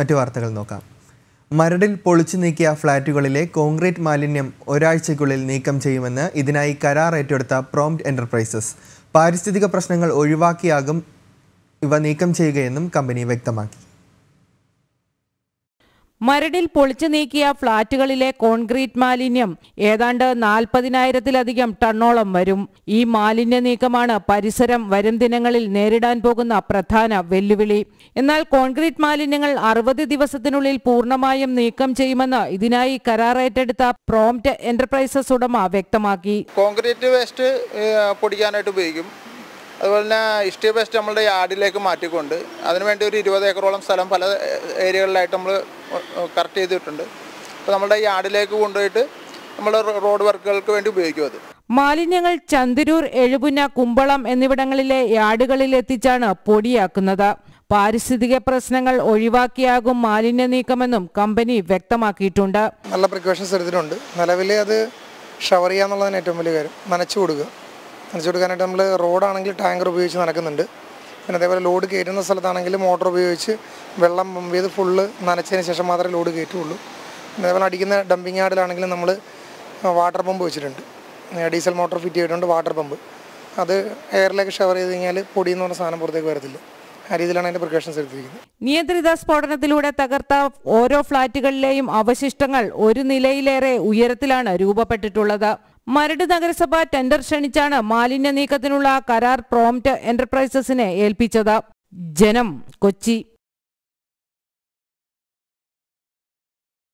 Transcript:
മറ്റു വാർത്തകൾ നോക്കാം മരടിൽ പൊളിച്ചു നീക്കിയ ഫ്ളാറ്റുകളിലെ കോൺക്രീറ്റ് മാലിന്യം ഒരാഴ്ചയ്ക്കുള്ളിൽ നീക്കം ചെയ്യുമെന്ന് ഇതിനായി കരാർ ഏറ്റെടുത്ത പ്രോംപ്റ്റ് എന്റർപ്രൈസസ് പാരിസ്ഥിതിക പ്രശ്നങ്ങൾ ഒഴിവാക്കിയാകും ഇവ നീക്കം ചെയ്യുകയെന്നും കമ്പനി വ്യക്തമാക്കി മരടിൽ പൊളിച്ചു നീക്കിയ ഫ്ളാറ്റുകളിലെ കോൺക്രീറ്റ് മാലിന്യം ഏതാണ്ട് നാൽപ്പതിനായിരത്തിലധികം ടണ്ണോളം വരും ഈ മാലിന്യ നീക്കമാണ് പരിസരം വരും ദിനങ്ങളിൽ നേരിടാൻ പോകുന്ന പ്രധാന വെല്ലുവിളി എന്നാൽ കോൺക്രീറ്റ് മാലിന്യങ്ങൾ അറുപത് ദിവസത്തിനുള്ളിൽ പൂർണ്ണമായും നീക്കം ചെയ്യുമെന്ന് ഇതിനായി കരാറേറ്റെടുത്ത പ്രോംറ്റ് എന്റർപ്രൈസസ് ഉടമ വ്യക്തമാക്കി കോൺക്രീറ്റ് വേസ്റ്റ് പൊടിക്കാനായിട്ട് ഉപയോഗിക്കും അതുപോലെ തന്നെ ഇഷ്ടി വേസ്റ്റ് നമ്മളുടെ യാർഡിലേക്ക് മാറ്റിക്കൊണ്ട് അതിനുവേണ്ടി ഒരു ഇരുപത് ഏക്കറോളം സ്ഥലം പല ഏരിയകളിലായിട്ട് നമ്മൾ കറക്റ്റ് ചെയ്തിട്ടുണ്ട് അപ്പോൾ നമ്മളുടെ യാർഡിലേക്ക് കൊണ്ടുപോയിട്ട് നമ്മൾ റോഡ് വർക്കുകൾക്ക് വേണ്ടി ഉപയോഗിക്കും അത് മാലിന്യങ്ങൾ ചന്തിരൂർ എഴുപുന്ന കുമ്പളം എന്നിവിടങ്ങളിലെ യാർഡുകളിൽ എത്തിച്ചാണ് പൊടിയാക്കുന്നത് പാരിസ്ഥിതിക പ്രശ്നങ്ങൾ ഒഴിവാക്കിയാകും മാലിന്യ നീക്കമെന്നും കമ്പനി വ്യക്തമാക്കിയിട്ടുണ്ട് നല്ല പ്രിക്കോഷൻസ് എടുത്തിട്ടുണ്ട് നിലവിൽ അത് ഷവർ ചെയ്യാന്നുള്ളതാണ് ഏറ്റവും വലിയ കാര്യം നനച്ചു കൊടുക്കുക നനച്ചു കൊടുക്കാനായിട്ട് നമ്മൾ റോഡാണെങ്കിൽ ടാങ്കർ ഉപയോഗിച്ച് നനക്കുന്നുണ്ട് പിന്നെ അതേപോലെ ലോഡ് കയറ്റുന്ന സ്ഥലത്താണെങ്കിൽ മോട്ടോർ ഉപയോഗിച്ച് വെള്ളം പമ്പ് ചെയ്ത് ഫുള്ള് നനച്ചതിന് ശേഷം മാത്രമേ ലോഡ് കയറ്റുള്ളൂ പിന്നെ അതേപോലെ അടിക്കുന്ന ഡംപിങ് യാർഡിലാണെങ്കിലും നമ്മൾ വാട്ടർ പമ്പ് വെച്ചിട്ടുണ്ട് ഡീസൽ മോട്ടോർ ഫിറ്റ് ചെയ്തിട്ടുണ്ട് വാട്ടർ പമ്പ് അത് എയറിലേക്ക് ഷവർ ചെയ്ത് കഴിഞ്ഞാൽ പൊടി എന്ന് പറഞ്ഞ സാധനം പുറത്തേക്ക് വരത്തില്ല ആ രീതിയിലാണ് എടുത്തിരിക്കുന്നത് നിയന്ത്രിത സ്ഫോടനത്തിലൂടെ തകർത്ത ഓരോ ഫ്ളാറ്റുകളിലെയും അവശിഷ്ടങ്ങൾ ഒരു നിലയിലേറെ ഉയരത്തിലാണ് രൂപപ്പെട്ടിട്ടുള്ളത് മരട് നഗരസഭ ടെൻഡർ ക്ഷണിച്ചാണ് മാലിന്യ നീക്കത്തിനുള്ള കരാർ പ്രോംറ്റ് എന്റർപ്രൈസസിനെ ഏൽപ്പിച്ചത് ജനം കൊച്ചി